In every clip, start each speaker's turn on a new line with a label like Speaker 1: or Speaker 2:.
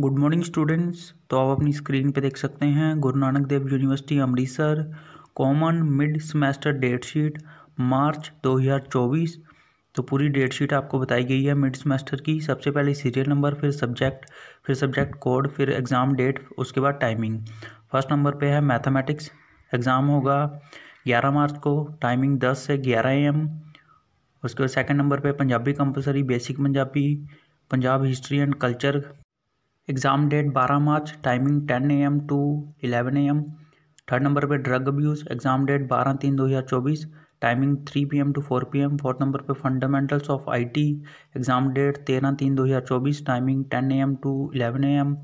Speaker 1: good morning students तो आप अपनी स्क्रीन पे देख सकते हैं Guru Nanak Dev university Amritsar common mid semester date sheet March 2024 तो पूरी डेट शीट आपको बताई गई है मिड सेमेस्टर की सबसे पहले सीरियल नंबर फिर सब्जेक्ट फिर सब्जेक्ट कोड फिर एग्ज़ाम डेट उसके बाद टाइमिंग फर्स्ट नंबर पर है मैथमेटिक्स एग्ज़ाम होगा ग्यारह मार्च को टाइमिंग दस से ग्यारह एम उसके बाद सेकेंड नंबर पर Punjabi compulsory basic Punjabi Punjab history and culture exam date 12 March timing 10 AM to 11 AM third number पे ड्रग अब्यूज़ एग्ज़ाम डेट 12 तीन 2024 timing 3 P M to 4 P M fourth number पे fundamentals of IT exam date 13 तीन 2024 timing 10 AM to 11 AM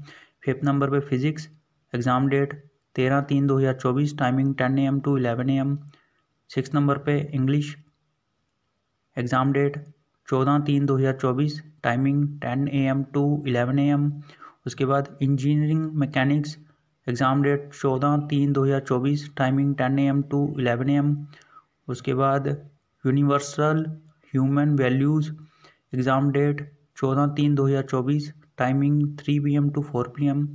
Speaker 1: fifth number पे physics exam date 13 तीन 2024 timing 10 AM to 11 AM six number पे English exam date चौदह तीन 2024 timing 10 A M to 11 A M उसके बाद engineering mechanics exam date चौदह तीन दो हज़ार चौबीस timing ten A M to eleven A M उसके बाद universal human values exam date चौदह तीन दो हज़ार चौबीस timing three P M to four P M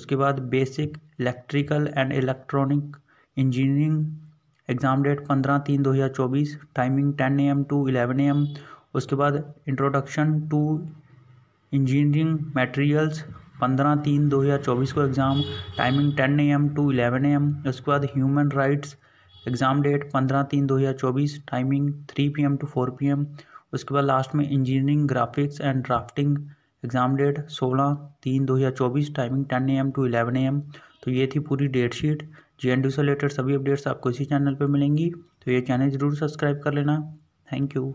Speaker 1: उसके बाद basic electrical and electronic engineering exam date पंद्रह तीन दो हज़ार चौबीस timing ten A M to eleven A M उसके बाद इंट्रोडक्शन टू इंजीनियरिंग मटेरियल्स पंद्रह तीन दो हज़ार चौबीस को exam timing ten A M to eleven A M उसके बाद ह्यूमन राइट्स एग्ज़ाम डेट पंद्रह तीन दो हज़ार चौबीस timing three P M to four P M उसके बाद लास्ट में engineering graphics and drafting exam date सोलह तीन दो हज़ार चौबीस timing ten A M to eleven A M तो ये थी पूरी डेट शीट एंड एन से रिलेटेड सभी अपडेट्स आपको इसी चैनल पर मिलेंगी तो ये चैनल ज़रूर सब्सक्राइब कर लेना थैंक यू